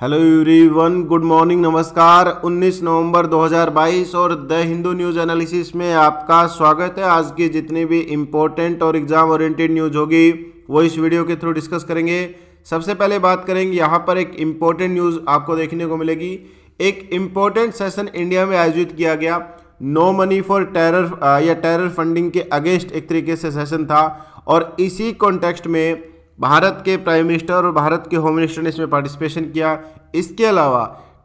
hello everyone good morning नमस्कार 19 नवंबर 2022 और the Hindu news analysis में आपका स्वागत है आज की जितनी भी इम्पोर्टेंट और एग्ज़ाम ओरिएंटेड न्यूज़ होगी वो इस वीडियो के थ्रू डिस्कस करेंगे सबसे पहले बात करेंगे यहाँ पर एक इम्पोर्टेंट न्यूज़ आपको देखने को मिलेगी एक इम्पोर्टेंट सेशन इंडिया में आयोजित किया गया नो मनी फॉर टेरर या टेरर फंडिंग के अगेंस्ट एक तरीके से सेशन था और इसी कॉन्टेक्स्ट में भारत के प्राइम मिनिस्टर और भारत के होम मिनिस्टर ने इसमें पार्टिसिपेशन किया इसके अलावा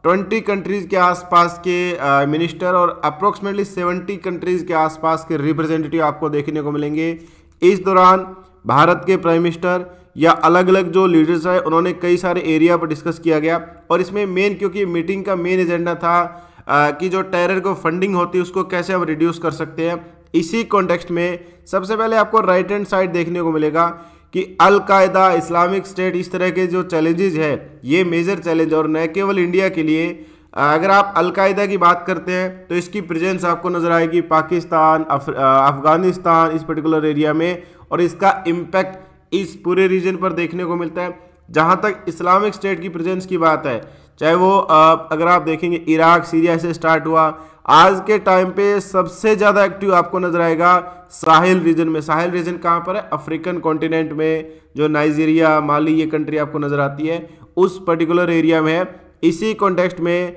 20 कंट्रीज़ के आसपास के मिनिस्टर और अप्रोक्सीमेटली 70 कंट्रीज़ के आसपास के रिप्रेजेंटेटिव आपको देखने को मिलेंगे इस दौरान भारत के प्राइम मिनिस्टर या अलग अलग जो लीडर्स हैं उन्होंने कई सारे एरिया पर डिस्कस किया गया और इसमें मेन क्योंकि मीटिंग का मेन एजेंडा था आ, कि जो टेरर को फंडिंग होती है उसको कैसे हम रिड्यूस कर सकते हैं इसी कॉन्टेक्स्ट में सबसे पहले आपको राइट हैंड साइड देखने को मिलेगा कि अलकायदा इस्लामिक स्टेट इस तरह के जो चैलेंजेज है ये मेजर चैलेंज और न केवल इंडिया के लिए अगर आप अलकायदा की बात करते हैं तो इसकी प्रेजेंस आपको नज़र आएगी पाकिस्तान अफगानिस्तान इस पर्टिकुलर एरिया में और इसका इम्पैक्ट इस पूरे रीजन पर देखने को मिलता है जहाँ तक इस्लामिक स्टेट की प्रेजेंस की बात है चाहे वो अगर आप देखेंगे इराक सीरिया से स्टार्ट हुआ आज के टाइम पे सबसे ज़्यादा एक्टिव आपको नजर आएगा साहिल रीजन में साहिल रीजन कहाँ पर है अफ्रीकन कॉन्टिनेंट में जो नाइजीरिया माली ये कंट्री आपको नजर आती है उस पर्टिकुलर एरिया में इसी कॉन्टेक्स्ट में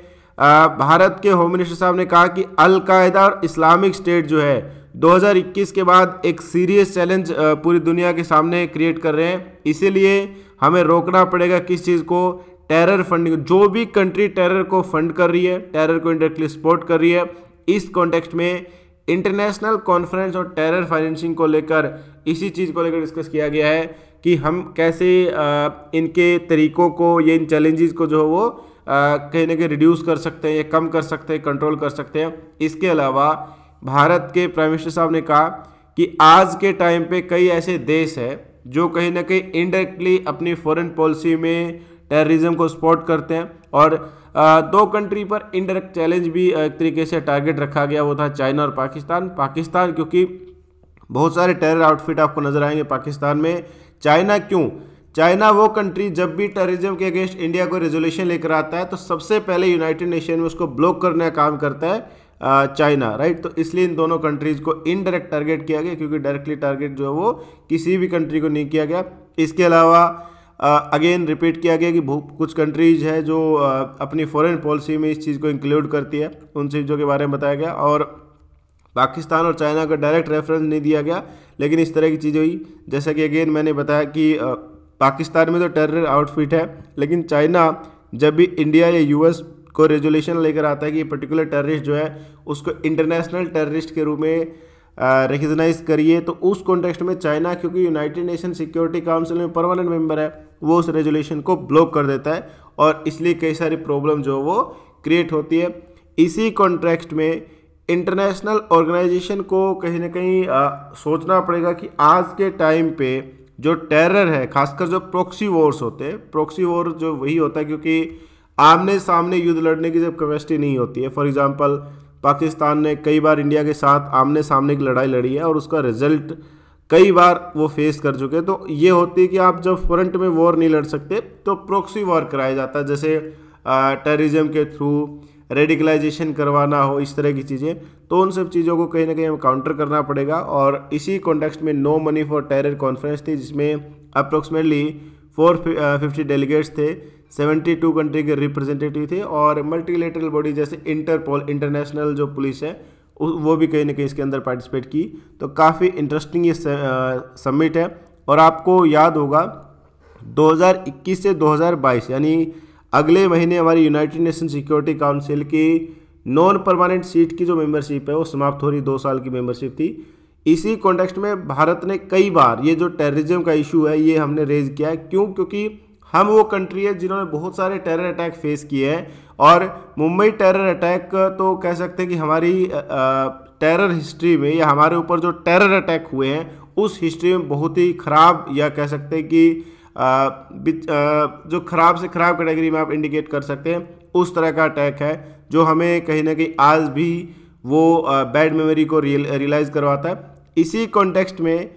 भारत के होम मिनिस्टर साहब ने कहा कि अलकायदा और इस्लामिक स्टेट जो है 2021 के बाद एक सीरियस चैलेंज पूरी दुनिया के सामने क्रिएट कर रहे हैं इसीलिए हमें रोकना पड़ेगा किस चीज़ को टेरर फंडिंग जो भी कंट्री टेरर को फंड कर रही है टेरर को इंडायरेक्टली सपोर्ट कर रही है इस कॉन्टेक्स्ट में इंटरनेशनल कॉन्फ्रेंस और टेरर फाइनेंसिंग को लेकर इसी चीज़ को लेकर डिस्कस किया गया है कि हम कैसे इनके तरीकों को या इन चैलेंजेस को जो है वो कहीं ना कहीं रिड्यूस कर सकते हैं या कम कर सकते हैं कंट्रोल कर सकते हैं इसके अलावा भारत के प्राइम मिनिस्टर साहब ने कहा कि आज के टाइम पे कई ऐसे देश हैं जो कहीं ना कहीं इनडायरेक्टली अपनी फॉरेन पॉलिसी में टेररिज्म को सपोर्ट करते हैं और दो कंट्री पर इनडायरेक्ट चैलेंज भी एक तरीके से टारगेट रखा गया वो था चाइना और पाकिस्तान पाकिस्तान क्योंकि बहुत सारे टेरर आउटफिट आपको नजर आएंगे पाकिस्तान में चाइना क्यों चाइना वो कंट्री जब भी टेररिज्म के अगेंस्ट इंडिया को रेजोल्यूशन लेकर आता है तो सबसे पहले यूनाइटेड नेशन में उसको ब्लॉक करने का काम करता है चाइना राइट तो इसलिए इन दोनों कंट्रीज़ को इनडायरेक्ट टारगेट किया गया क्योंकि डायरेक्टली टारगेट जो है वो किसी भी कंट्री को नहीं किया गया इसके अलावा अगेन रिपीट किया गया कि कुछ कंट्रीज है जो अपनी फॉरेन पॉलिसी में इस चीज़ को इंक्लूड करती है उन चीज़ों के बारे में बताया गया और पाकिस्तान और चाइना का डायरेक्ट रेफरेंस नहीं दिया गया लेकिन इस तरह की चीज़ हुई जैसा कि अगेन मैंने बताया कि पाकिस्तान में तो टेरर आउटफिट है लेकिन चाइना जब भी इंडिया या यूएस को रेजुलेशन लेकर आता है कि पर्टिकुलर टेररिस्ट जो है उसको इंटरनेशनल टेररिस्ट के रूप में रिकगनाइज करिए तो उस कॉन्टेक्स्ट में चाइना क्योंकि यूनाइटेड नेशन सिक्योरिटी काउंसिल में परमानेंट मेंबर है वो उस रेजोल्यूशन को ब्लॉक कर देता है और इसलिए कई सारी प्रॉब्लम जो वो क्रिएट होती है इसी कॉन्ट्रैक्ट में इंटरनेशनल ऑर्गेनाइजेशन को कहीं ना कहीं आ, सोचना पड़ेगा कि आज के टाइम पे जो टेरर है खासकर जो प्रोक्सी वॉर्स होते हैं प्रोक्सी वॉर जो वही होता है क्योंकि आमने सामने युद्ध लड़ने की जब कैपेसिटी नहीं होती है फॉर एग्जांपल पाकिस्तान ने कई बार इंडिया के साथ आमने सामने की लड़ाई लड़ी है और उसका रिजल्ट कई बार वो फेस कर चुके तो ये होती है कि आप जब फ्रंट में वॉर नहीं लड़ सकते तो प्रोक्सी वॉर कराया जाता है जैसे टेररिज्म के थ्रू रेडिकलाइजेशन करवाना हो इस तरह की चीज़ें तो उन सब चीज़ों को कहीं ना कहीं काउंटर करना पड़ेगा और इसी कॉन्टेक्स्ट में no money for terror conference थी जिसमें अप्रोक्सीमेटली फोर फिफ्टी डेलीगेट्स थे सेवेंटी टू कंट्री के रिप्रेजेंटेटिव थे और मल्टीलेटरल बॉडी जैसे इंटरपोल इंटरनेशनल जो पुलिस है वो भी कहीं ना कहीं इसके अंदर पार्टिसिपेट की तो काफ़ी इंटरेस्टिंग ये समिट है और आपको याद होगा 2021 से 2022 यानी अगले महीने हमारी यूनाइटेड नेशन सिक्योरिटी काउंसिल की नॉन परमानेंट सीट की जो मेंबरशिप है वो समाप्त हो रही दो साल की मेंबरशिप थी इसी कॉन्टेक्स्ट में भारत ने कई बार ये जो टेररिज्म का इशू है ये हमने रेज किया है क्यों क्योंकि हम वो कंट्री है जिन्होंने बहुत सारे टेरर अटैक फेस किए हैं और मुंबई टेरर अटैक तो कह सकते हैं कि हमारी टेरर हिस्ट्री में या हमारे ऊपर जो टेरर अटैक हुए हैं उस हिस्ट्री में बहुत ही ख़राब या कह सकते हैं कि जो ख़राब से ख़राब कैटेगरी में आप इंडिकेट कर सकते हैं उस तरह का अटैक है जो हमें कहीं ना कहीं आज भी वो बैड मेमोरी को रियलाइज़ करवाता है इसी कॉन्टेक्स्ट में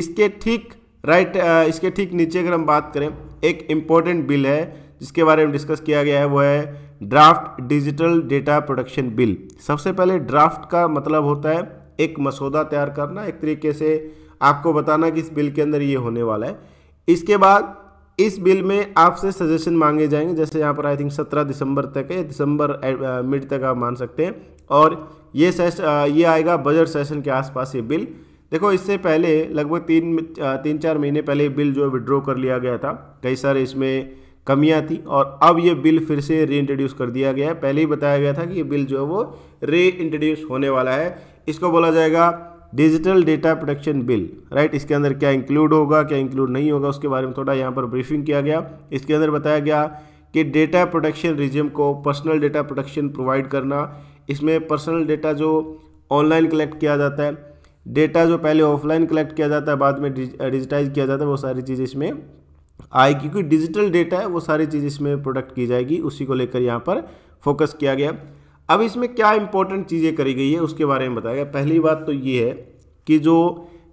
इसके ठीक राइट इसके ठीक नीचे अगर हम बात करें एक इम्पॉर्टेंट बिल है जिसके बारे में डिस्कस किया गया है वो है draft digital data production bill सबसे पहले ड्राफ्ट का मतलब होता है एक मसौदा तैयार करना एक तरीके से आपको बताना कि इस बिल के अंदर ये होने वाला है इसके बाद इस बिल में आपसे सजेशन मांगे जाएंगे जैसे यहाँ पर आई थिंक सत्रह दिसंबर तक है दिसंबर मिड तक आप मान सकते हैं और ये सेशन ये आएगा बजट सेशन के आसपास ये बिल देखो इससे पहले लगभग तीन तीन चार महीने पहले बिल जो है विड्रॉ कर लिया गया था कई सारे इसमें कमियां थी और अब ये बिल फिर से री इंट्रोड्यूस कर दिया गया है पहले ही बताया गया था कि ये बिल जो है वो री इंट्रोड्यूस होने वाला है इसको बोला जाएगा digital data protection bill right इसके अंदर क्या इंक्लूड होगा क्या इंक्लूड नहीं होगा उसके बारे में थोड़ा यहाँ पर ब्रीफिंग किया गया इसके अंदर बताया गया कि डेटा प्रोटेक्शन रिज्यूम को पर्सनल डेटा प्रोटेक्शन प्रोवाइड करना इसमें पर्सनल डेटा जो ऑनलाइन कलेक्ट किया जाता है डेटा जो पहले ऑफलाइन कलेक्ट किया जाता है बाद में डिजिटाइज किया जाता है वो सारी चीज़ें इसमें आएगी क्योंकि डिजिटल डेटा है वो सारी चीज़ इसमें प्रोडक्ट की जाएगी उसी को लेकर यहाँ पर फोकस किया गया अब इसमें क्या इंपॉर्टेंट चीज़ें करी गई है उसके बारे में बताया गया पहली बात तो ये है कि जो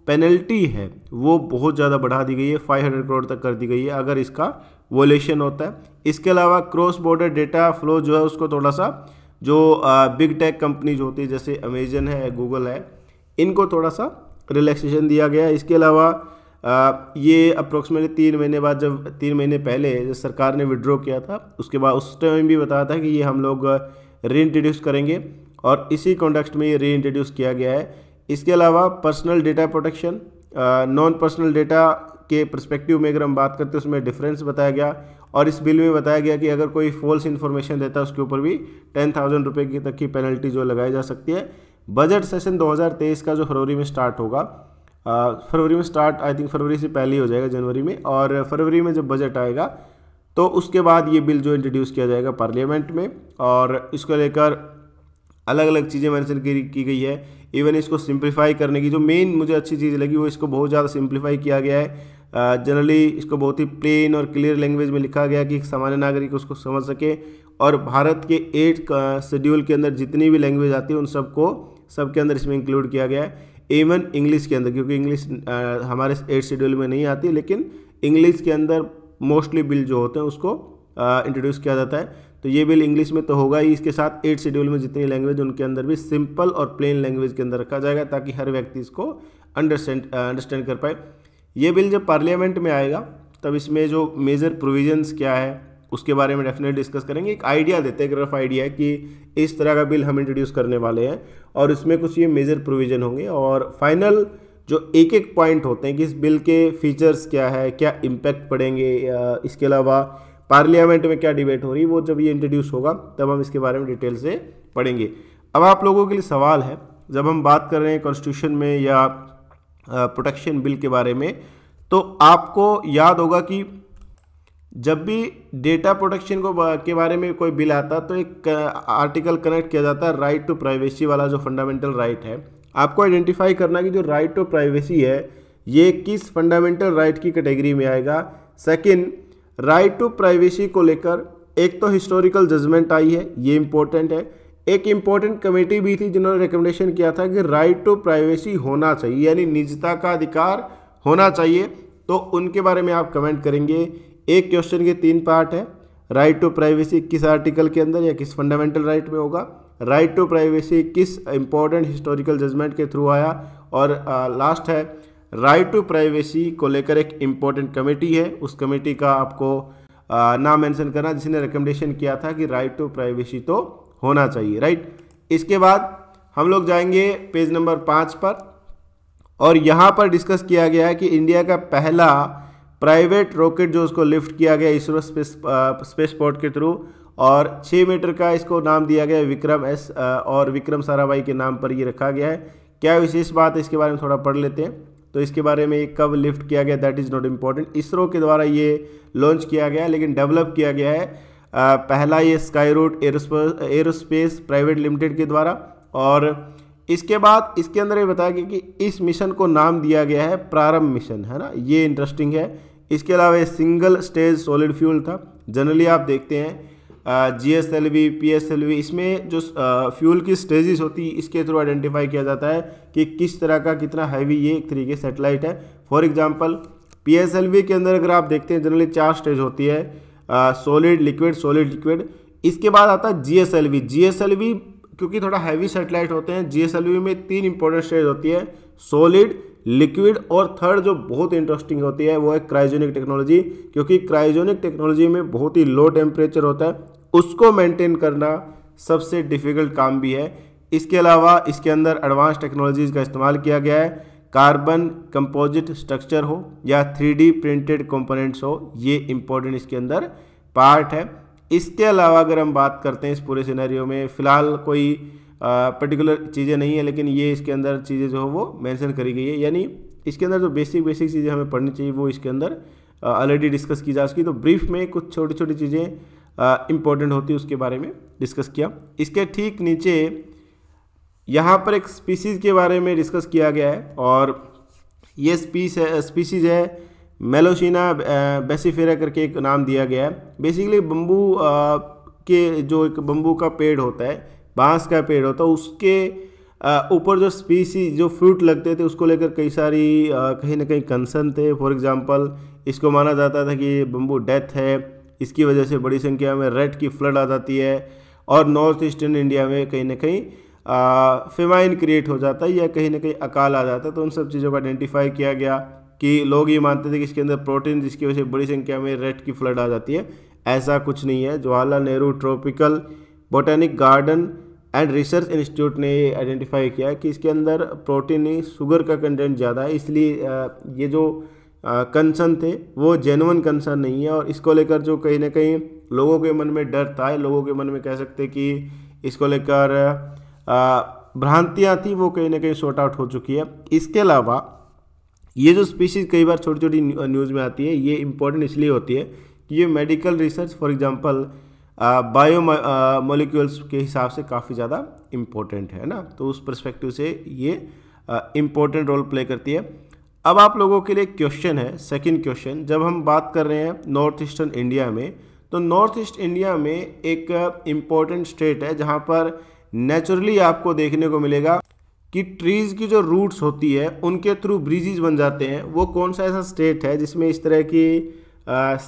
पेनल्टी है वो बहुत ज़्यादा बढ़ा दी गई है 500 करोड़ तक कर दी गई है अगर इसका वोलेशन होता है इसके अलावा क्रॉस बॉर्डर डेटा फ्लो जो है उसको थोड़ा सा जो बिग टेक कंपनीज होती है जैसे अमेजन है गूगल है इनको थोड़ा सा रिलैक्सेशन दिया गया इसके अलावा ये अप्रोक्सीमेटली तीन महीने बाद जब तीन महीने पहले जब सरकार ने विड्रॉ किया था उसके बाद उस टाइम भी बताया था कि ये हम लोग इंट्रोड्यूस करेंगे और इसी कॉन्टेक्स्ट में ये इंट्रोड्यूस किया गया है इसके अलावा personal data protection non personal data के परस्पेक्टिव में अगर हम बात करते हैं उसमें डिफरेंस बताया गया और इस बिल में बताया गया कि अगर कोई फॉल्स इन्फॉर्मेशन देता है उसके ऊपर भी टेन थाउजेंड रुपये की तक की पेनल्टी जो लगाई जा सकती है बजट सेशन 2023 का जो फरवरी में स्टार्ट होगा फरवरी में स्टार्ट आई थिंक फरवरी से पहले ही हो जाएगा जनवरी में और फरवरी में जब बजट आएगा तो उसके बाद ये बिल जो इंट्रोड्यूस किया जाएगा पार्लियामेंट में और इसको लेकर अलग अलग चीज़ें मैंशन की, की गई है इवन इसको सिंप्लीफाई करने की जो मेन मुझे अच्छी चीज़ लगी वो इसको बहुत ज़्यादा सिंप्लीफाई किया गया है जनरली इसको बहुत ही प्लेन और क्लियर लैंग्वेज में लिखा गया कि एक सामान्य नागरिक उसको समझ सके और भारत के एट शेड्यूल के अंदर जितनी भी लैंग्वेज आती है उन सबको सबके अंदर इसमें इंक्लूड किया गया है इवन इंग्लिश के अंदर क्योंकि इंग्लिश हमारे एट शेड्यूल में नहीं आती लेकिन इंग्लिश के अंदर मोस्टली बिल जो होते हैं उसको इंट्रोड्यूस किया जाता है तो ये बिल इंग्लिश में तो होगा ही इसके साथ एट शेड्यूल में जितनी लैंग्वेज उनके अंदर भी सिंपल और प्लेन लैंग्वेज के अंदर रखा जाएगा ताकि हर व्यक्ति इसको अंडरस्टैंड अंडरस्टैंड कर पाए ये बिल जब पार्लियामेंट में आएगा तब इसमें जो मेजर प्रोविजंस क्या है उसके बारे में डेफिनेट डिस्कस करेंगे एक आइडिया देते हैं एक रफ आइडिया है कि इस तरह का बिल हम इंट्रोड्यूस करने वाले हैं और इसमें कुछ ये मेजर प्रोविज़न होंगे और फाइनल जो एक एक पॉइंट होते हैं कि इस बिल के फीचर्स क्या है क्या इम्पैक्ट पड़ेंगे इसके अलावा पार्लियामेंट में क्या डिबेट हो रही है वो जब ये इंट्रोड्यूस होगा तब हम इसके बारे में डिटेल से पढ़ेंगे अब आप लोगों के लिए सवाल है जब हम बात कर रहे हैं कॉन्स्टिट्यूशन में या प्रोटेक्शन बिल के बारे में तो आपको याद होगा कि जब भी डेटा प्रोटेक्शन को के बारे में कोई बिल आता तो एक आर्टिकल कनेक्ट किया जाता है राइट टू प्राइवेसी वाला जो फंडामेंटल राइट है आपको आइडेंटिफाई करना कि जो राइट टू प्राइवेसी है ये किस फंडामेंटल राइट की कैटेगरी में आएगा सेकंड राइट टू प्राइवेसी को लेकर एक तो हिस्टोरिकल जजमेंट आई है ये इम्पोर्टेंट है एक इम्पोर्टेंट कमेटी भी थी जिन्होंने रिकमेंडेशन किया था कि राइट टू प्राइवेसी होना चाहिए यानी निजता का अधिकार होना चाहिए तो उनके बारे में आप कमेंट करेंगे एक क्वेश्चन के तीन पार्ट है राइट टू प्राइवेसी किस आर्टिकल के अंदर या किस फंडामेंटल राइट right में होगा राइट टू प्राइवेसी किस इंपॉर्टेंट हिस्टोरिकल जजमेंट के थ्रू आया और लास्ट है राइट टू प्राइवेसी को लेकर एक इम्पोर्टेंट कमेटी है उस कमेटी का आपको नाम मेंशन करना जिसने रिकमेंडेशन किया था कि राइट टू प्राइवेसी तो होना चाहिए राइट इसके बाद हम लोग जाएंगे पेज नंबर पाँच पर और यहाँ पर डिस्कस किया गया है कि इंडिया का पहला प्राइवेट रॉकेट जो उसको लिफ्ट किया गया इसरो स्पेस स्पेस पोर्ट के थ्रू और 6 मीटर का इसको नाम दिया गया विक्रम एस और विक्रम साराभाई के नाम पर ये रखा गया है क्या विशेष बात है इसके बारे में थोड़ा पढ़ लेते हैं तो इसके बारे में ये कब लिफ्ट किया गया that is not important ISRO के द्वारा ये लॉन्च किया गया लेकिन डेवलप किया गया है पहला ये Skyroot aerospace private limited के द्वारा और इसके बाद इसके अंदर ये बताया गया कि इस मिशन को नाम दिया गया है प्रारंभ मिशन है ना ये इंटरेस्टिंग है इसके अलावा सिंगल स्टेज सॉलिड फ्यूल था जनरली आप देखते हैं G S L V P S L V इसमें जो फ्यूल की स्टेजेस होती है इसके थ्रू आइडेंटिफाई किया जाता है कि किस तरह का कितना हैवी ये एक तरीके सेटेलाइट है for example P S L V के अंदर अगर आप देखते हैं जनरली चार स्टेज होती है सॉलिड लिक्विड सॉलिड लिक्विड इसके बाद आता है G S L V G S L V क्योंकि थोड़ा हैवी सेटेलाइट होते हैं जी एस एल वी में तीन इंपॉर्टेंट स्टेज होती है सॉलिड लिक्विड और थर्ड जो बहुत इंटरेस्टिंग होती है वो है क्राइजोनिक टेक्नोलॉजी क्योंकि क्राइजोनिक टेक्नोलॉजी में बहुत ही लो टेम्परेचर होता है उसको मेंटेन करना सबसे डिफ़िकल्ट काम भी है इसके अलावा इसके अंदर एडवांस टेक्नोलॉजीज़ का इस्तेमाल किया गया है कार्बन कंपोजिट स्ट्रक्चर हो या थ्री प्रिंटेड कंपोनेंट्स हो ये इम्पोर्टेंट इसके अंदर पार्ट है इसके अलावा अगर हम बात करते हैं इस पूरे सिनेरियो में फ़िलहाल कोई पर्टिकुलर चीज़ें नहीं है लेकिन ये इसके अंदर चीज़ें जो है वो मेंशन करी गई है यानी इसके अंदर जो बेसिक बेसिक चीज़ें हमें पढ़नी चाहिए वो इसके अंदर ऑलरेडी डिस्कस की जा चुकी तो ब्रीफ में कुछ छोटी छोटी चीज़ें इंपॉर्टेंट होती उसके बारे में डिस्कस किया इसके ठीक नीचे यहाँ पर एक स्पीसीज़ के बारे में डिस्कस किया गया है और ये स्पीस है स्पीसीज़ है मेलोशीना बेसीफेरा करके एक नाम दिया गया है बेसिकली बम्बू के जो एक बम्बू का पेड़ होता है बांस का पेड़ होता उसके ऊपर जो स्पीसी जो फ्रूट लगते थे उसको लेकर कई सारी कहीं ना कहीं कंसर्न थे फॉर एग्ज़ाम्पल इसको माना जाता था कि बम्बू डेथ है इसकी वजह से बड़ी संख्या में रेड की फ्लड आ जाती है और नॉर्थ ईस्टर्न इंडिया में कहीं ना कहीं फेमाइन क्रिएट हो जाता है या कहीं ना कहीं अकाल आ जाता है तो उन सब चीज़ों को आइडेंटिफाई किया गया कि लोग ये मानते थे कि इसके अंदर प्रोटीन जिसकी वजह से बड़ी संख्या में रेड की फ्लड आ जाती है ऐसा कुछ नहीं है Jawaharlal Nehru tropical botanic garden and research institute ने ये आइडेंटिफाई किया कि इसके अंदर प्रोटीन शुगर का कंटेंट ज़्यादा है इसलिए ये जो कंसर्न थे वो जेनवन कंसर्न नहीं है और इसको लेकर जो कहीं ना कहीं लोगों के मन में डर था लोगों के मन में कह सकते कि इसको लेकर भ्रांतियाँ थी वो कहीं ना कहीं शॉर्ट आउट हो चुकी है इसके अलावा ये जो स्पीशीज़ कई बार छोटी छोटी न्यूज़ में आती है ये इंपॉर्टेंट इसलिए होती है कि ये medical research for example bio molecules के हिसाब से काफ़ी ज़्यादा इम्पोर्टेंट है ना तो उस परस्पेक्टिव से ये इम्पोर्टेंट रोल प्ले करती है अब आप लोगों के लिए क्वेश्चन है सेकंड क्वेश्चन जब हम बात कर रहे हैं नॉर्थ ईस्टर्न इंडिया में तो नॉर्थ ईस्ट इंडिया में एक इम्पॉर्टेंट स्टेट है जहाँ पर नेचुरली आपको देखने को मिलेगा कि ट्रीज़ की जो रूट्स होती है उनके थ्रू ब्रिजेज बन जाते हैं वो कौन सा ऐसा स्टेट है जिसमें इस तरह की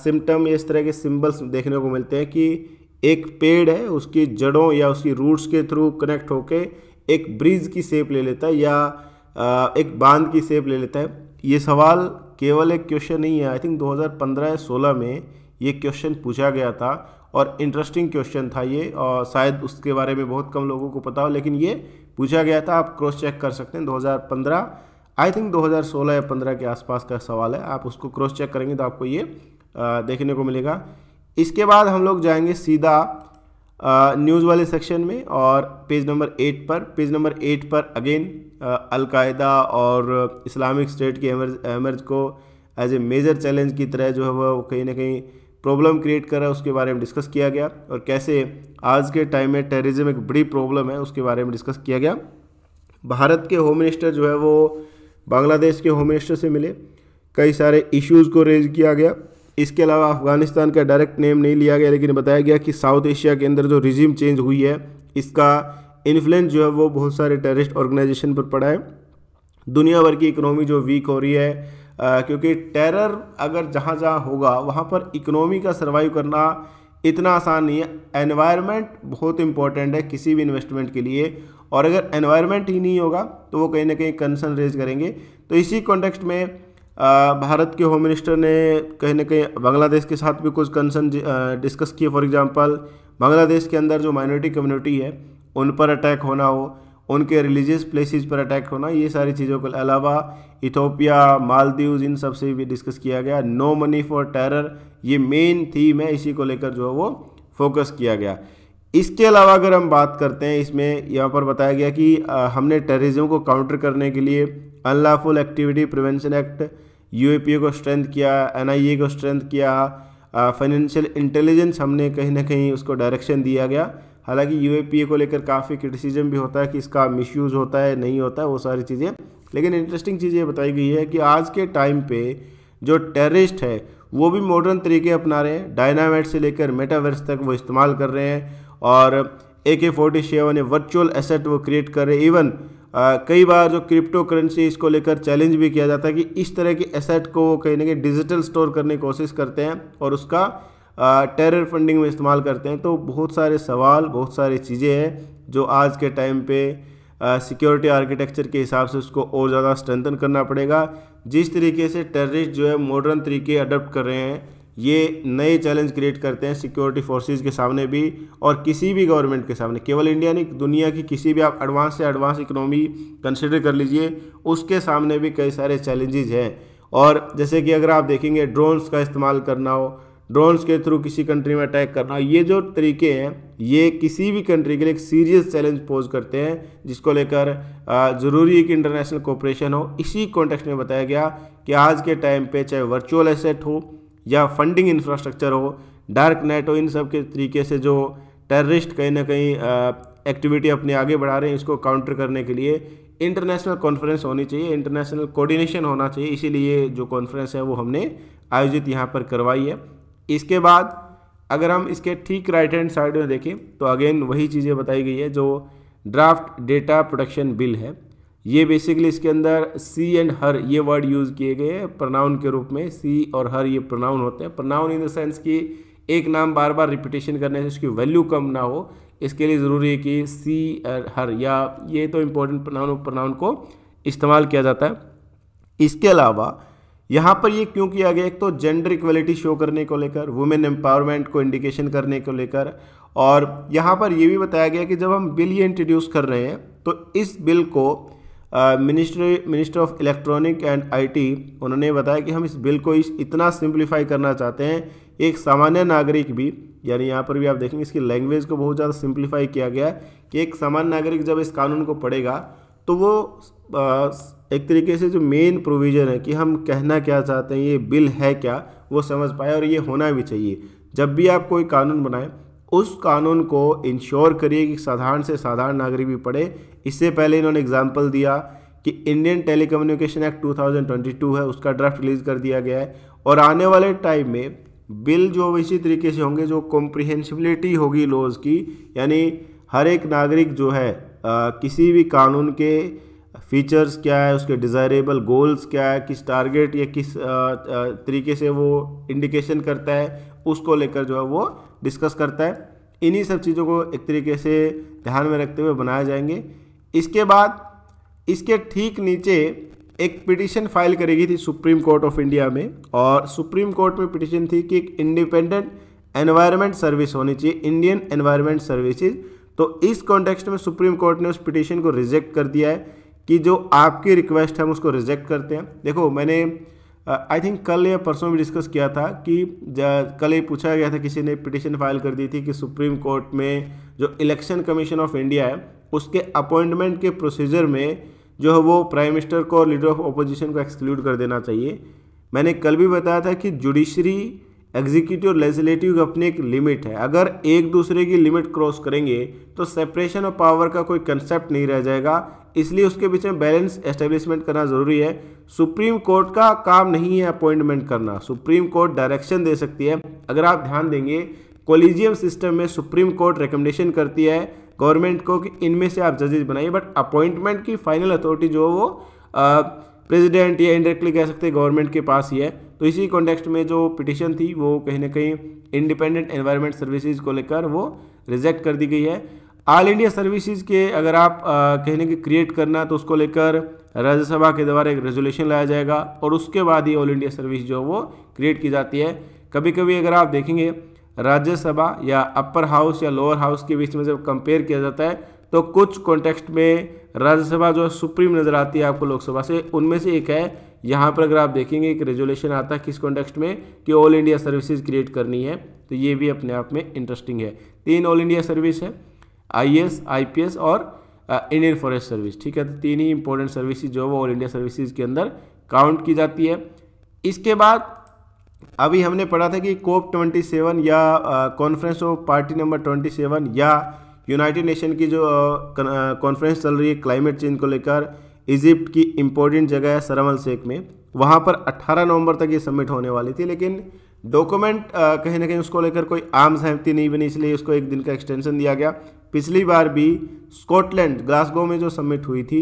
सिम्टम या इस तरह के सिम्बल्स देखने को मिलते हैं कि एक पेड़ है उसकी जड़ों या उसकी रूट्स के थ्रू कनेक्ट होके एक ब्रिज की सेप ले लेता है या एक बांध की सेप ले लेता है ये सवाल केवल एक क्वेश्चन नहीं है आई थिंक 2015 या 16 में ये क्वेश्चन पूछा गया था और इंटरेस्टिंग क्वेश्चन था ये और शायद उसके बारे में बहुत कम लोगों को पता हो लेकिन ये पूछा गया था आप क्रॉस चेक कर सकते हैं 2015 आई थिंक 2016 या 15 के आसपास का सवाल है आप उसको क्रॉस चेक करेंगे तो आपको ये देखने को मिलेगा इसके बाद हम लोग जाएंगे सीधा न्यूज़ वाले सेक्शन में और पेज नंबर एट पर पेज नंबर एट पर अगेन अलकायदा और इस्लामिक स्टेट के एमर्ज एमर्ज को एज ए मेजर चैलेंज की तरह जो है वह कहीं ना कहीं प्रॉब्लम क्रिएट कर रहा है उसके बारे में डिस्कस किया गया और कैसे आज के टाइम में टेररिज्म एक बड़ी प्रॉब्लम है उसके बारे में डिस्कस किया गया भारत के होम मिनिस्टर जो है वो बांग्लादेश के होम मिनिस्टर से मिले कई सारे इश्यूज़ को रेज किया गया इसके अलावा अफगानिस्तान का डायरेक्ट नेम नहीं लिया गया लेकिन बताया गया कि साउथ एशिया के अंदर जो रिजीम चेंज हुई है इसका इन्फ्लुएंस जो है वो बहुत सारे टेररिस्ट ऑर्गेनाइजेशन पर पड़ा है दुनिया भर की इकोनॉमी जो वीक हो रही है आ, क्योंकि टेरर अगर जहाँ जहाँ होगा वहाँ पर इकोनॉमी का सर्वाइव करना इतना आसान नहीं है एनवायरनमेंट बहुत इंपॉर्टेंट है किसी भी इन्वेस्टमेंट के लिए और अगर एनवायरनमेंट ही नहीं होगा तो वो कहीं ना कहीं कंसर्न रेज करेंगे तो इसी कॉन्टेक्स्ट में भारत के होम मिनिस्टर ने कहीं ना कहीं बांग्लादेश के साथ भी कुछ कंसर्न डिस्कस किए फॉर एग्जांपल बांग्लादेश के अंदर जो माइनॉरिटी कम्युनिटी है उन पर अटैक होना हो उनके रिलीजियस प्लेसेस पर अटैक होना ये सारी चीज़ों के अलावा इथोपिया मालदीव इन सब से भी डिस्कस किया गया नो मनी फॉर टेरर ये मेन थीम है इसी को लेकर जो है वो फोकस किया गया इसके अलावा अगर हम बात करते हैं इसमें यहाँ पर बताया गया कि हमने टेररिज्म को काउंटर करने के लिए unlawful activity prevention act UAPA को स्ट्रेंथ किया एनआईए को स्ट्रेंथ किया फाइनेंशियल इंटेलिजेंस हमने कहीं ना कहीं उसको डायरेक्शन दिया गया हालांकि यूएपीए को लेकर काफ़ी क्रिटिसिज्म भी होता है कि इसका मिसयूज़ होता है नहीं होता है वो सारी चीज़ें लेकिन इंटरेस्टिंग चीज़ ये बताई गई है कि आज के टाइम पे जो टेररिस्ट है वो भी मॉडर्न तरीके अपना रहे हैं डायनावेट से लेकर मेटावर्स तक वो इस्तेमाल कर रहे हैं और A K forty seven virtual asset वो क्रिएट कर रहे हैं इवन कई बार जो क्रिप्टो करेंसी इसको लेकर चैलेंज भी किया जाता है कि इस तरह के एसेट को वो कहीं ना कहीं डिजिटल स्टोर करने की कोशिश करते हैं और उसका टेरर फंडिंग में इस्तेमाल करते हैं तो बहुत सारे सवाल बहुत सारी चीज़ें हैं जो आज के टाइम पे सिक्योरिटी आर्किटेक्चर के हिसाब से उसको और ज़्यादा स्ट्रेंथन करना पड़ेगा जिस तरीके से टेररिस्ट जो है मॉडर्न तरीके अडोप्ट कर रहे हैं ये नए चैलेंज क्रिएट करते हैं सिक्योरिटी फोर्सेज के सामने भी और किसी भी गवर्नमेंट के सामने केवल इंडिया नहीं दुनिया की किसी भी आप एडवांस से एडवांस इकोनॉमी कंसिडर कर लीजिए उसके सामने भी कई सारे चैलेंजेज हैं और जैसे कि अगर आप देखेंगे ड्रोन्स का इस्तेमाल करना हो ड्रोन्स के थ्रू किसी कंट्री में अटैक करना ये जो तरीके हैं ये किसी भी कंट्री के लिए एक सीरियस चैलेंज पोज करते हैं जिसको लेकर ज़रूरी है कि इंटरनेशनल कोऑपरेशन हो इसी कॉन्टेक्स्ट में बताया गया कि आज के टाइम पे चाहे वर्चुअल एसेट हो या फंडिंग इंफ्रास्ट्रक्चर हो डार्क नेट हो इन सब के तरीके से जो टेररिस्ट कहीं ना कहीं एक्टिविटी अपने आगे बढ़ा रहे हैं इसको काउंटर करने के लिए इंटरनेशनल कॉन्फ्रेंस होनी चाहिए इंटरनेशनल कोऑर्डिनेशन होना चाहिए इसीलिए जो कॉन्फ्रेंस है वो हमने आयोजित यहाँ पर करवाई है इसके बाद अगर हम इसके ठीक राइट हैंड साइड में देखें तो अगेन वही चीज़ें बताई गई है जो ड्राफ्ट डेटा प्रोटेक्शन बिल है ये बेसिकली इसके अंदर सी एंड हर ये वर्ड यूज़ किए गए हैं प्रनाउन के रूप में सी और हर ये प्रनाउन होते हैं प्रनाउन इन द सेंस कि एक नाम बार बार रिपीटेशन करने से उसकी वैल्यू कम ना हो इसके लिए ज़रूरी है कि सी हर या ये तो इम्पोर्टेंट प्रनाउन प्रनाउन को इस्तेमाल किया जाता है इसके अलावा यहाँ पर ये क्यों किया गया एक तो जेंडर इक्वलिटी शो करने को लेकर वुमेन एम्पावरमेंट को इंडिकेशन करने को लेकर और यहाँ पर ये भी बताया गया कि जब हम बिल ये इंट्रोड्यूस कर रहे हैं तो इस बिल को ministry minister of electronic and IT उन्होंने बताया कि हम इस बिल को इस इतना सिंप्लीफाई करना चाहते हैं एक सामान्य नागरिक भी यानी यहाँ पर भी आप देखेंगे इसकी लैंग्वेज को बहुत ज़्यादा सिंप्लीफाई किया गया कि एक सामान्य नागरिक जब इस कानून को पढ़ेगा तो वो एक तरीके से जो मेन प्रोविज़न है कि हम कहना क्या चाहते हैं ये बिल है क्या वो समझ पाए और ये होना भी चाहिए जब भी आप कोई कानून बनाएं उस कानून को इंश्योर करिए कि साधारण से साधारण नागरिक भी पढ़े इससे पहले इन्होंने एग्जाम्पल दिया कि इंडियन टेलीकम्युनिकेशन एक्ट 2022 है उसका ड्राफ्ट रिलीज कर दिया गया है और आने वाले टाइम में बिल जो इसी तरीके से होंगे जो कॉम्प्रिहेंसिबिलिटी होगी लॉज की यानी हर एक नागरिक जो है आ, किसी भी कानून के फीचर्स क्या है उसके डिज़ायरेबल गोल्स क्या है किस टारगेट या किस तरीके से वो इंडिकेशन करता है उसको लेकर जो है वो डिस्कस करता है इन्हीं सब चीज़ों को एक तरीके से ध्यान में रखते हुए बनाए जाएंगे इसके बाद इसके ठीक नीचे एक पिटिशन फाइल करेगी थी सुप्रीम कोर्ट ऑफ इंडिया में और सुप्रीम कोर्ट में पिटिशन थी कि एक इंडिपेंडेंट एनवायरनमेंट सर्विस होनी चाहिए इंडियन एनवायरनमेंट सर्विसेज तो इस कॉन्टेक्स्ट में सुप्रीम कोर्ट ने उस पिटिशन को रिजेक्ट कर दिया है कि जो आपकी रिक्वेस्ट है हम उसको रिजेक्ट करते हैं देखो मैंने आई uh, थिंक कल या परसों में डिस्कस किया था कि कल ये पूछा गया था किसी ने पिटिशन फाइल कर दी थी कि सुप्रीम कोर्ट में जो इलेक्शन कमीशन ऑफ इंडिया है उसके अपॉइंटमेंट के प्रोसीजर में जो है वो प्राइम मिनिस्टर को और लीडर ऑफ अपोजिशन को एक्सक्लूड कर देना चाहिए मैंने कल भी बताया था कि जुडिशरी एग्जीक्यूटिव लेजिलेटिव अपनी एक लिमिट है अगर एक दूसरे की लिमिट क्रॉस करेंगे तो सेपरेशन ऑफ पावर का कोई कंसेप्ट नहीं रह जाएगा इसलिए उसके बीच में बैलेंस एस्टेब्लिशमेंट करना ज़रूरी है सुप्रीम कोर्ट का काम नहीं है अपॉइंटमेंट करना सुप्रीम कोर्ट डायरेक्शन दे सकती है अगर आप ध्यान देंगे कोलिजियम सिस्टम में सुप्रीम कोर्ट रिकमेंडेशन करती है गवर्नमेंट को कि इनमें से आप जजेज बनाइए बट अपॉइंटमेंट की फाइनल अथॉरिटी जो वो प्रेसिडेंट या इनडायरेक्टली कह सकते हैं गवर्नमेंट के पास ही है तो इसी कॉन्टेक्स्ट में जो पिटिशन थी वो कहीं ना कहीं इंडिपेंडेंट एनवायरनमेंट सर्विसेज को लेकर वो रिजेक्ट कर दी गई है ऑल इंडिया सर्विसेज के अगर आप कहने के क्रिएट करना तो उसको लेकर राज्यसभा के द्वारा एक रेजोल्यूशन लाया जाएगा और उसके बाद ही ऑल इंडिया सर्विस जो है वो क्रिएट की जाती है कभी कभी अगर आप देखेंगे राज्यसभा या अपर हाउस या लोअर हाउस के बीच में जब कंपेयर किया जाता है तो कुछ कॉन्टेक्स्ट में राज्यसभा जो है सुप्रीम नज़र आती है आपको लोकसभा से उनमें से एक है यहाँ पर अगर आप देखेंगे एक रेजोल्यूशन आता है किस कॉन्टेक्स्ट में कि ऑल इंडिया सर्विसेज क्रिएट करनी है तो ये भी अपने आप में इंटरेस्टिंग है तीन ऑल इंडिया सर्विस है आईएएस आईपीएस और इंडियन फॉरेस्ट सर्विस ठीक है तो तीन ही इंपॉर्टेंट सर्विसेज जो है वो ऑल इंडिया सर्विसेज के अंदर काउंट की जाती है इसके बाद अभी हमने पढ़ा था कि कोप 27 या कॉन्फ्रेंस ऑफ पार्टी नंबर 27 या यूनाइटेड नेशन की जो कॉन्फ्रेंस चल रही है क्लाइमेट चेंज को लेकर इजिप्ट की इम्पोर्टेंट जगह है सरमल शेख में वहाँ पर 18 नवंबर तक ये सबमिट होने वाली थी लेकिन डॉक्यूमेंट कहीं ना कहीं उसको लेकर कोई आम सहमति नहीं बनी इसलिए उसको एक दिन का एक्सटेंशन दिया गया पिछली बार भी स्कॉटलैंड ग्लासगो में जो समिट हुई थी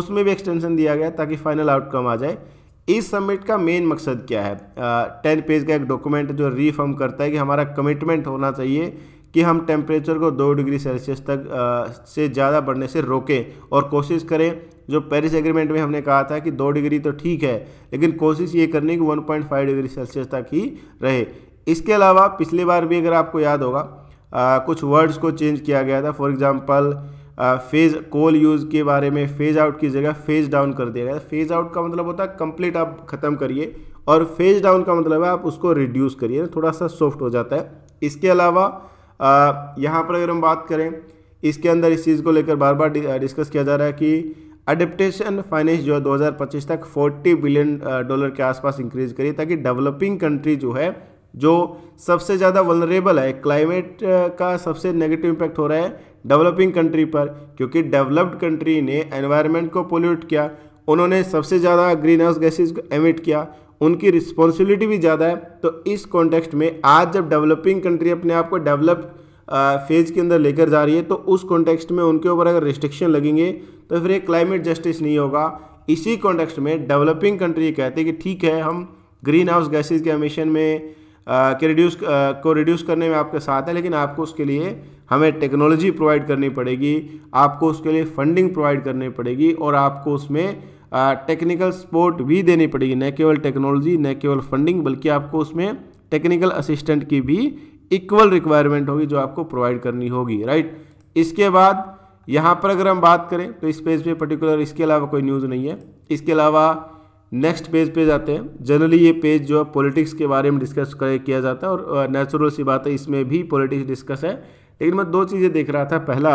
उसमें भी एक्सटेंशन दिया गया ताकि फाइनल आउटकम आ जाए इस समिट का मेन मकसद क्या है टेन पेज का एक डॉक्यूमेंट जो रीफर्म करता है कि हमारा कमिटमेंट होना चाहिए कि हम टेम्परेचर को दो डिग्री सेल्सियस तक आ, से ज़्यादा बढ़ने से रोकें और कोशिश करें जो पेरिस एग्रीमेंट में हमने कहा था कि दो डिग्री तो ठीक है लेकिन कोशिश ये करनी कि 1.5 डिग्री सेल्सियस तक ही रहे इसके अलावा पिछली बार भी अगर आपको याद होगा आ, कुछ वर्ड्स को चेंज किया गया था for example phase coal use के बारे में फेज़ आउट की जगह फेज़ डाउन कर दिया गया फेज़ आउट का मतलब होता है कंप्लीट आप ख़त्म करिए और फेज़ डाउन का मतलब है आप उसको रिड्यूस करिए थोड़ा सा सॉफ्ट हो जाता है इसके अलावा यहाँ पर अगर हम बात करें इसके अंदर इस चीज़ को लेकर बार बार डिस्कस किया जा रहा है कि अडेप्टेशन फाइनेंस जो है दो तक 40 बिलियन डॉलर के आसपास इंक्रीज करिए ताकि डेवलपिंग कंट्री जो है जो सबसे ज़्यादा वनरेबल है क्लाइमेट का सबसे नेगेटिव इम्पैक्ट हो रहा है डेवलपिंग कंट्री पर क्योंकि डेवलप्ड कंट्री ने एनवायरनमेंट को पोल्यूट किया उन्होंने सबसे ज़्यादा ग्रीन हाउस गैसेज को एमिट किया उनकी रिस्पॉन्सिबिलिटी भी ज़्यादा है तो इस कॉन्टेक्स्ट में आज जब डेवलपिंग कंट्री अपने आप को डेवलप्ड फेज के अंदर लेकर जा रही है तो उस कॉन्टेक्स्ट में उनके ऊपर अगर रिस्ट्रिक्शन लगेंगे तो फिर एक क्लाइमेट जस्टिस नहीं होगा इसी कॉन्टेक्स्ट में डेवलपिंग कंट्री कहते हैं कि ठीक है हम ग्रीन हाउस गैसेज के एमिशन में के रिड्यूस को रिड्यूस करने में आपके साथ है लेकिन आपको उसके लिए हमें टेक्नोलॉजी प्रोवाइड करनी पड़ेगी आपको उसके लिए फंडिंग प्रोवाइड करनी पड़ेगी और आपको उसमें टेक्निकल सपोर्ट भी देनी पड़ेगी न केवल टेक्नोलॉजी न केवल फंडिंग बल्कि आपको उसमें टेक्निकल असिस्टेंट की भी इक्वल रिक्वायरमेंट होगी जो आपको प्रोवाइड करनी होगी राइट इसके बाद यहाँ पर अगर हम बात करें तो इस पेज पे पर्टिकुलर इसके अलावा कोई न्यूज़ नहीं है इसके अलावा नेक्स्ट पेज पे जाते हैं जनरली ये पेज जो है पॉलिटिक्स के बारे में डिस्कस किया जाता है और नेचुरल सी बात है इसमें भी पॉलिटिक्स डिस्कस है लेकिन मैं दो चीज़ें देख रहा था पहला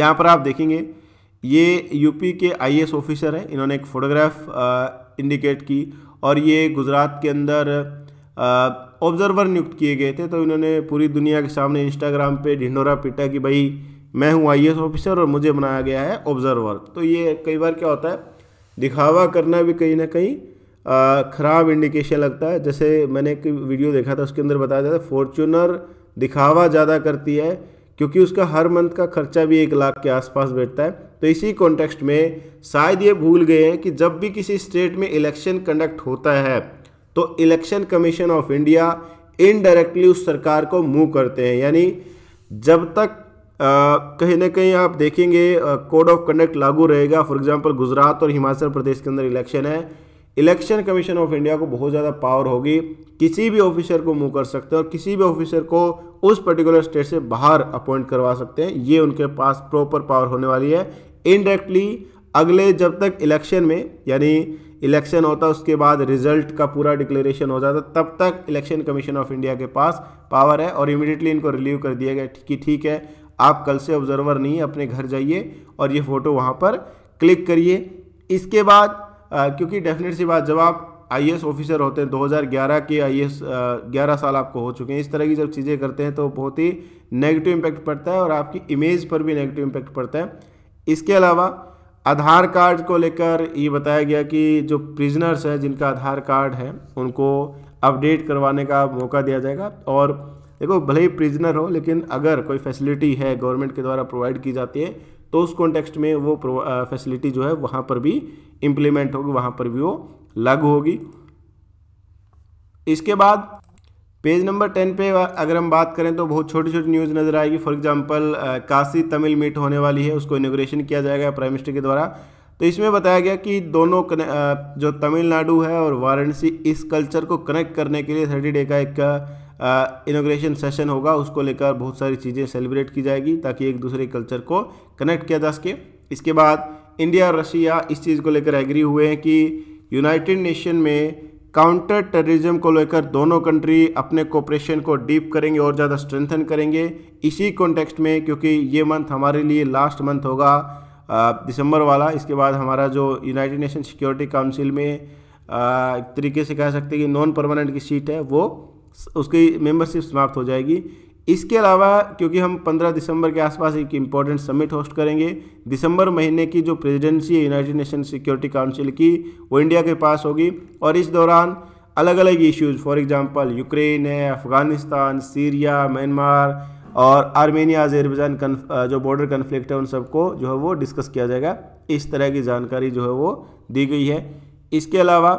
यहाँ पर आप देखेंगे ये यूपी के आईएएस ऑफिसर हैं इन्होंने एक फोटोग्राफ इंडिकेट की और ये गुजरात के अंदर ऑब्जर्वर नियुक्त किए गए थे तो इन्होंने पूरी दुनिया के सामने इंस्टाग्राम पे ढिंडोरा पीटा कि भाई मैं हूँ आईएएस ऑफिसर और मुझे बनाया गया है ऑब्जर्वर तो ये कई बार क्या होता है दिखावा करना भी कहीं ना कहीं ख़राब इंडिकेशन लगता है जैसे मैंने एक वीडियो देखा था उसके अंदर बताया जाता है फॉर्चूनर दिखावा ज़्यादा करती है क्योंकि उसका हर मंथ का खर्चा भी एक लाख के आसपास बैठता है तो इसी कॉन्टेक्स्ट में शायद ये भूल गए हैं कि जब भी किसी स्टेट में इलेक्शन कंडक्ट होता है तो election commission of India indirectly उस सरकार को मूव करते हैं यानी जब तक कहीं ना कहीं आप देखेंगे कोड ऑफ कंडक्ट लागू रहेगा फॉर एग्जांपल गुजरात और हिमाचल प्रदेश के अंदर इलेक्शन है इलेक्शन कमीशन ऑफ इंडिया को बहुत ज़्यादा पावर होगी किसी भी ऑफिसर को मूव कर सकते हैं और किसी भी ऑफिसर को उस पर्टिकुलर स्टेट से बाहर अपॉइंट करवा सकते हैं ये उनके पास प्रॉपर पावर होने वाली है इनडायरेक्टली अगले जब तक इलेक्शन में यानी इलेक्शन होता उसके बाद रिजल्ट का पूरा डिक्लेरेशन हो जाता तब तक इलेक्शन कमीशन ऑफ इंडिया के पास पावर है और इमिडिएटली इनको रिलीव कर दिया गया कि ठीक है आप कल से ऑब्जर्वर नहीं अपने घर जाइए और ये फ़ोटो वहाँ पर क्लिक करिए इसके बाद आ, क्योंकि डेफिनेट सी बात जब आप आई ऑफिसर होते हैं 2011 के एस 11 साल आपको हो चुके हैं इस तरह की जब चीज़ें करते हैं तो बहुत ही नेगेटिव इम्पैक्ट पड़ता है और आपकी इमेज पर भी नेगेटिव इम्पैक्ट पड़ता है इसके अलावा आधार कार्ड को लेकर ये बताया गया कि जो प्रिजनर्स हैं जिनका आधार कार्ड है उनको अपडेट करवाने का मौका दिया जाएगा और देखो भले ही प्रिजनर हो लेकिन अगर कोई फैसिलिटी है गवर्नमेंट के द्वारा प्रोवाइड की जाती है तो उस कॉन्टेक्स्ट में वो फैसिलिटी जो है वहाँ पर भी इम्प्लीमेंट होगी वहाँ पर भी वो लागू होगी इसके बाद पेज नंबर टेन पे अगर हम बात करें तो बहुत छोटी छोटी न्यूज़ नज़र आएगी for example Kashi Tamil meet होने वाली है उसको इनोग्रेशन किया जाएगा प्राइम मिनिस्टर के द्वारा तो इसमें बताया गया कि दोनों जो तमिलनाडु है और वाराणसी इस कल्चर को कनेक्ट करने के लिए थर्टी डे का एक इनोग्रेशन सेशन होगा उसको लेकर बहुत सारी चीज़ें सेलिब्रेट की जाएगी ताकि एक दूसरे कल्चर को कनेक्ट किया जा सके इसके बाद इंडिया और रशिया इस चीज़ को लेकर एग्री हुए हैं कि यूनाइटेड नेशन में काउंटर टेररिज्म को लेकर दोनों कंट्री अपने कोऑपरेशन को डीप करेंगे और ज़्यादा स्ट्रेंथन करेंगे इसी कॉन्टेक्स्ट में क्योंकि ये मंथ हमारे लिए लास्ट मंथ होगा दिसंबर वाला इसके बाद हमारा जो यूनाइटेड नेशन सिक्योरिटी काउंसिल में एक तरीके से कह सकते हैं कि नॉन परमानेंट की सीट है वो उसकी मेंबरशिप समाप्त हो जाएगी इसके अलावा क्योंकि हम 15 दिसंबर के आसपास एक इम्पॉर्टेंट समिट होस्ट करेंगे दिसंबर महीने की जो प्रेसिडेंसी है यूनाइटेड नेशन सिक्योरिटी काउंसिल की वो इंडिया के पास होगी और इस दौरान अलग अलग इश्यूज़ फॉर एग्जांपल यूक्रेन है अफ़गानिस्तान सीरिया म्यांमार और आर्मेनिया अजरबैजान जो बॉर्डर कन्फ्लिक्ट है उन सबको जो है वो डिस्कस किया जाएगा इस तरह की जानकारी जो है वो दी गई है इसके अलावा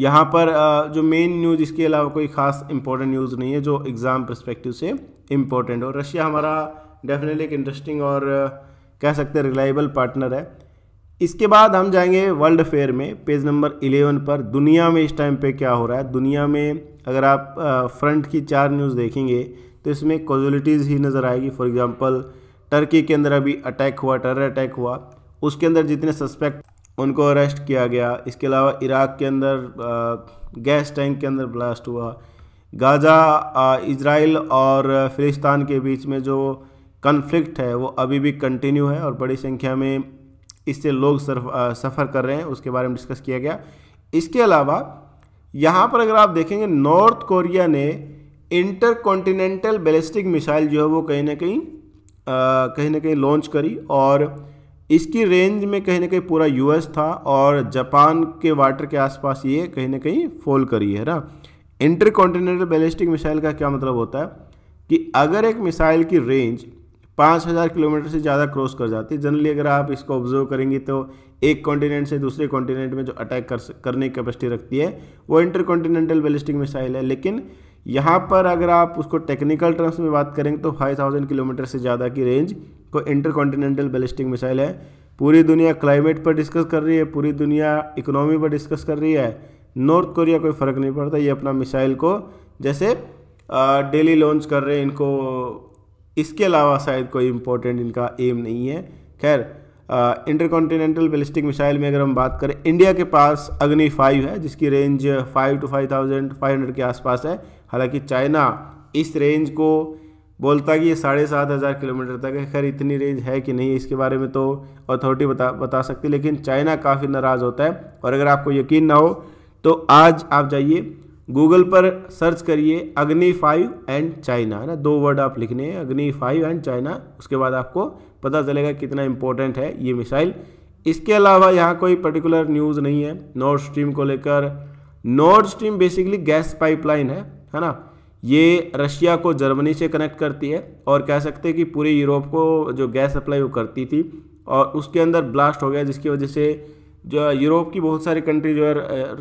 यहाँ पर जो मेन न्यूज़ इसके अलावा कोई खास इंपॉर्टेंट न्यूज़ नहीं है जो एग्ज़ाम परस्पेक्टिव से इम्पोर्टेंट हो रशिया हमारा डेफिनेटली एक इंटरेस्टिंग और कह सकते हैं रिलायबल पार्टनर है इसके बाद हम जाएंगे वर्ल्ड फेयर में पेज नंबर इलेवन पर दुनिया में इस टाइम पे क्या हो रहा है दुनिया में अगर आप फ्रंट की चार न्यूज़ देखेंगे तो इसमें कॉजुलिटीज़ ही नज़र आएगी फॉर एग्जांपल टर्की के अंदर अभी अटैक हुआ टेरर अटैक हुआ उसके अंदर जितने सस्पेक्ट उनको अरेस्ट किया गया इसके अलावा इराक़ के अंदर गैस टैंक के अंदर ब्लास्ट हुआ गाज़ा इसराइल और फ़िलिस्तान के बीच में जो कन्फ्लिक्ट है वो अभी भी कंटिन्यू है और बड़ी संख्या में इससे लोग सफ़र कर रहे हैं उसके बारे में डिस्कस किया गया इसके अलावा यहाँ पर अगर आप देखेंगे नॉर्थ कोरिया ने इंटर कॉन्टीनेंटल बैलिस्टिक मिसाइल जो है वो कहीं ना कहीं कहीं ना कहीं लॉन्च करी और इसकी रेंज में कहीं ना कहीं पूरा यूएस था और जापान के वाटर के आसपास ये कहीं ना कहीं फॉल करी है ना इंटर कॉन्टिनेंटल बैलिस्टिक मिसाइल का क्या मतलब होता है कि अगर एक मिसाइल की रेंज 5000 किलोमीटर से ज़्यादा क्रॉस कर जाती है जनरली अगर आप इसको ऑब्जर्व करेंगे तो एक कॉन्टिनेंट से दूसरे कॉन्टिनेंट में जो अटैक कर करने की कैपेसिटी रखती है वो इंटर कॉन्टिनेंटल बैलिस्टिक मिसाइल है लेकिन यहाँ पर अगर आप उसको टेक्निकल टर्म्स में बात करेंगे तो 5000 किलोमीटर से ज़्यादा की रेंज को तो इंटर कॉन्टिनेंटल बैलिस्टिक मिसाइल है पूरी दुनिया क्लाइमेट पर डिस्कस कर रही है पूरी दुनिया इकोनॉमी पर डिस्कस कर रही है नॉर्थ कोरिया कोई फ़र्क नहीं पड़ता ये अपना मिसाइल को जैसे डेली लॉन्च कर रहे हैं इनको इसके अलावा शायद कोई इम्पोर्टेंट इनका एम नहीं है खैर इंटर कॉन्टीनेंटल बैलिस्टिक मिसाइल में अगर हम बात करें इंडिया के पास अग्नि फाइव है जिसकी range five two five thousand five hundred के आसपास है हालांकि चाइना इस रेंज को बोलता कि ये साढ़े सात हज़ार किलोमीटर तक है खैर इतनी रेंज है कि नहीं इसके बारे में तो अथॉरिटी बता बता सकती लेकिन चाइना काफ़ी नाराज़ होता है और अगर आपको यकीन ना हो तो आज आप जाइए गूगल पर सर्च करिए अग्नि फाइव एंड चाइना है ना दो वर्ड आप लिखने हैं अग्नि फाइव एंड चाइना उसके बाद आपको पता चलेगा कितना इम्पोर्टेंट है ये मिसाइल इसके अलावा यहाँ कोई पर्टिकुलर न्यूज़ नहीं है नॉर्थ स्ट्रीम को लेकर North Stream basically gas pipeline है है ना ये रशिया को जर्मनी से कनेक्ट करती है और कह सकते हैं कि पूरे यूरोप को जो गैस सप्लाई वो करती थी और उसके अंदर ब्लास्ट हो गया जिसकी वजह से जो यूरोप की बहुत सारी कंट्री जो है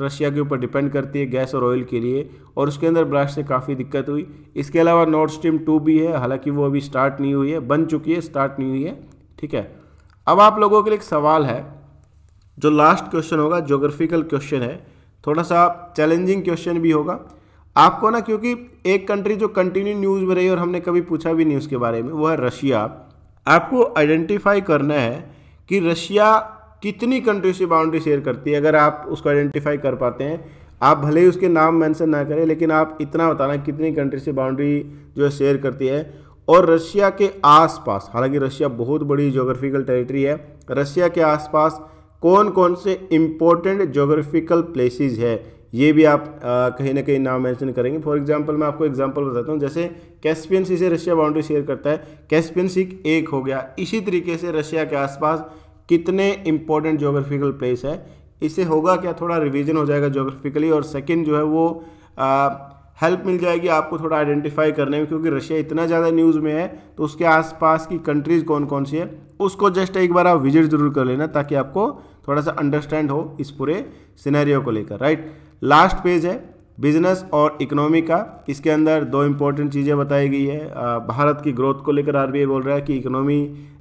रशिया के ऊपर डिपेंड करती है गैस और ऑयल के लिए और उसके अंदर ब्लास्ट से काफ़ी दिक्कत हुई इसके अलावा नॉर्थ स्ट्रीम टू भी है हालांकि वो अभी स्टार्ट नहीं हुई है बन चुकी है स्टार्ट नहीं हुई है ठीक है अब आप लोगों के लिए एक सवाल है जो लास्ट क्वेश्चन होगा जोग्राफिकल क्वेश्चन है थोड़ा सा चैलेंजिंग क्वेश्चन भी होगा आपको ना क्योंकि एक कंट्री जो कंटिन्यू न्यूज़ में रही और हमने कभी पूछा भी नहीं उसके बारे में वो है रशिया आपको आइडेंटिफाई करना है कि रशिया कितनी कंट्री से बाउंड्री शेयर करती है अगर आप उसको आइडेंटिफाई कर पाते हैं आप भले ही उसके नाम मेंशन ना करें लेकिन आप इतना बताना कितनी कंट्री से बाउंड्री जो है शेयर करती है और रशिया के आसपास हालांकि रशिया बहुत बड़ी जोग्राफिकल टेरिटरी है रशिया के आसपास कौन कौन से इम्पोर्टेंट जोग्राफिकल प्लेसेस है ये भी आप कहीं ना कहीं नाम मेंशन करेंगे फॉर एग्जांपल मैं आपको एग्जांपल बताता हूँ जैसे कैस्पियन सी से रशिया बाउंड्री शेयर करता है कैस्पियन सी एक हो गया इसी तरीके से रशिया के आसपास कितने इंपॉर्टेंट जोग्राफिकल प्लेस है इससे होगा क्या थोड़ा रिविजन हो जाएगा जोग्राफिकली और सेकेंड जो है वो हेल्प मिल जाएगी आपको थोड़ा आइडेंटिफाई करने में क्योंकि रशिया इतना ज़्यादा न्यूज़ में है तो उसके आसपास की कंट्रीज़ कौन कौन सी है उसको जस्ट एक बार आप विजिट ज़रूर कर लेना ताकि आपको थोड़ा सा अंडरस्टैंड हो इस पूरे सिनेरियो को लेकर राइट लास्ट पेज है बिजनेस और इकोनॉमी का इसके अंदर दो इम्पोर्टेंट चीज़ें बताई गई है भारत की ग्रोथ को लेकर आरबीआई बोल रहा है कि इकोनॉमी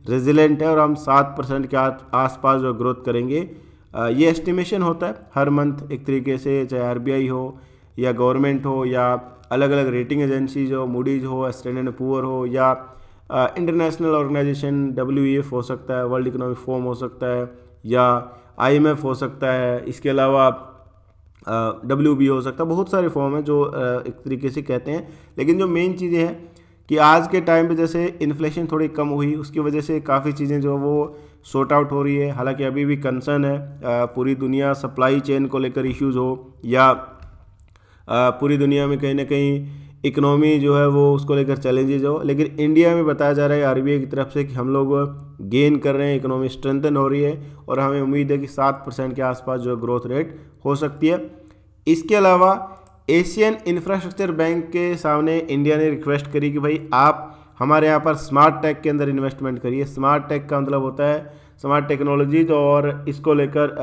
रेजिलेंट है और हम सात परसेंट के आसपास जो ग्रोथ करेंगे ये एस्टिमेशन होता है हर मंथ एक तरीके से चाहे आर हो या गवर्नमेंट हो या अलग अलग रेटिंग एजेंसीज हो मूडीज हो स्टैंडर्ड पुअर हो या इंटरनेशनल ऑर्गेनाइजेशन डब्ल्यू हो सकता है वर्ल्ड इकोनॉमिक फोम हो सकता है या आई हो सकता है इसके अलावा डब्ल्यू बी हो सकता है बहुत सारे फॉर्म हैं जो एक तरीके से कहते हैं लेकिन जो मेन चीज़ें हैं कि आज के टाइम पे जैसे इन्फ्लेशन थोड़ी कम हुई उसकी वजह से काफ़ी चीज़ें जो वो शॉर्ट आउट हो रही है हालांकि अभी भी कंसर्न है पूरी दुनिया सप्लाई चेन को लेकर इश्यूज हो या पूरी दुनिया में कहीं ना कहीं इकनॉमी जो है वो उसको लेकर चैलेंजेज हो लेकिन इंडिया में बताया जा रहा है आर की तरफ से कि हम लोग गेन कर रहे हैं इकनॉमी स्ट्रेंथन हो रही है और हमें उम्मीद है कि सात परसेंट के आसपास जो है ग्रोथ रेट हो सकती है इसके अलावा एशियन इंफ्रास्ट्रक्चर बैंक के सामने इंडिया ने रिक्वेस्ट करी कि भाई आप हमारे यहाँ पर स्मार्ट टेक के अंदर इन्वेस्टमेंट करिए स्मार्ट टेक का मतलब होता है स्मार्ट टेक्नोलॉजीज और इसको लेकर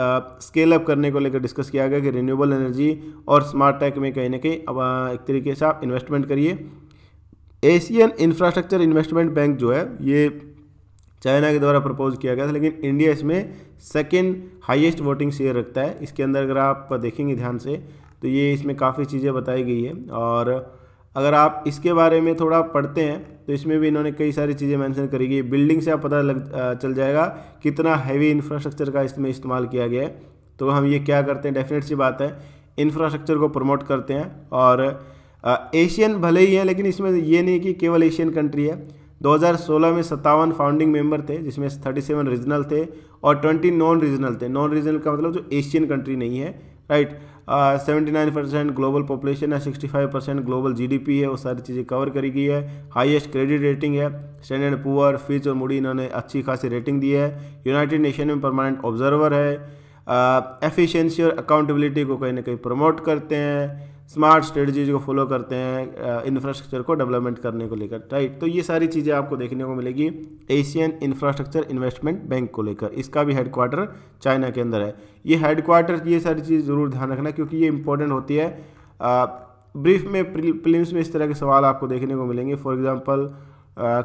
स्केल अप करने को लेकर डिस्कस किया गया कि रिन्यूएबल एनर्जी और स्मार्ट टेक में कहीं ना कहीं अब एक तरीके से आप इन्वेस्टमेंट करिए एशियन इंफ्रास्ट्रक्चर इन्वेस्टमेंट बैंक जो है ये चाइना के द्वारा प्रपोज किया गया था लेकिन इंडिया इसमें सेकेंड हाइएस्ट वोटिंग शेयर रखता है इसके अंदर अगर आप देखेंगे ध्यान से तो ये इसमें काफ़ी चीज़ें बताई गई है और अगर आप इसके बारे में थोड़ा पढ़ते हैं तो इसमें भी इन्होंने कई सारी चीज़ें मेंशन करी गई बिल्डिंग से आप पता लग चल जाएगा कितना हैवी इंफ्रास्ट्रक्चर का इसमें इस्तेमाल किया गया है तो हम ये क्या करते हैं डेफिनेट सी बात है इंफ्रास्ट्रक्चर को प्रमोट करते हैं और एशियन भले ही है लेकिन इसमें ये नहीं कि केवल एशियन कंट्री है 2016 में सत्तावन फाउंडिंग मेंबर थे जिसमें 37 रीजनल थे और 20 नॉन रीजनल थे नॉन रीजनल का मतलब जो एशियन कंट्री नहीं है right seventy nine percent global population है sixty five percent global GDP है वो सारी चीज़ें कवर करी गई है हाईएस्ट क्रेडिट रेटिंग है स्टैंडर्ड पुअर फिच और मुड़ी इन्होंने अच्छी खासी रेटिंग दी है यूनाइटेड नेशन में परमानेंट ऑब्जर्वर है एफिशिएंसी और अकाउंटेबिलिटी को कहीं ना कहीं प्रमोट करते हैं स्मार्ट स्ट्रेटजीज को फॉलो करते हैं इंफ्रास्ट्रक्चर को डेवलपमेंट करने को लेकर राइट तो ये सारी चीज़ें आपको देखने को मिलेगी एशियन इंफ्रास्ट्रक्चर इन्वेस्टमेंट बैंक को लेकर इसका भी हेडक्वार्टर चाइना के अंदर है ये हेडक्वार्टर ये सारी चीज़ ज़रूर ध्यान रखना क्योंकि ये इंपॉर्टेंट होती है ब्रीफ में प्लिम्स में इस तरह के सवाल आपको देखने को मिलेंगे फॉर एग्जाम्पल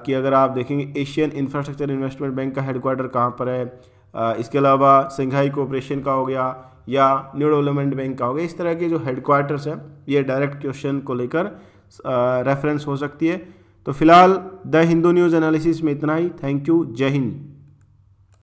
कि अगर आप देखेंगे एशियन इंफ्रास्ट्रक्चर इन्वेस्टमेंट बैंक का हेडक्वार्टर कहाँ पर है इसके अलावा संघाई कोऑपरेशन का हो गया या न्यू डेवलपमेंट बैंक का हो गया इस तरह के जो हेडक्वार्टर्स हैं ये डायरेक्ट क्वेश्चन को लेकर रेफरेंस हो सकती है तो फिलहाल द हिंदू न्यूज़ एनालिसिस में इतना ही थैंक यू जय हिंद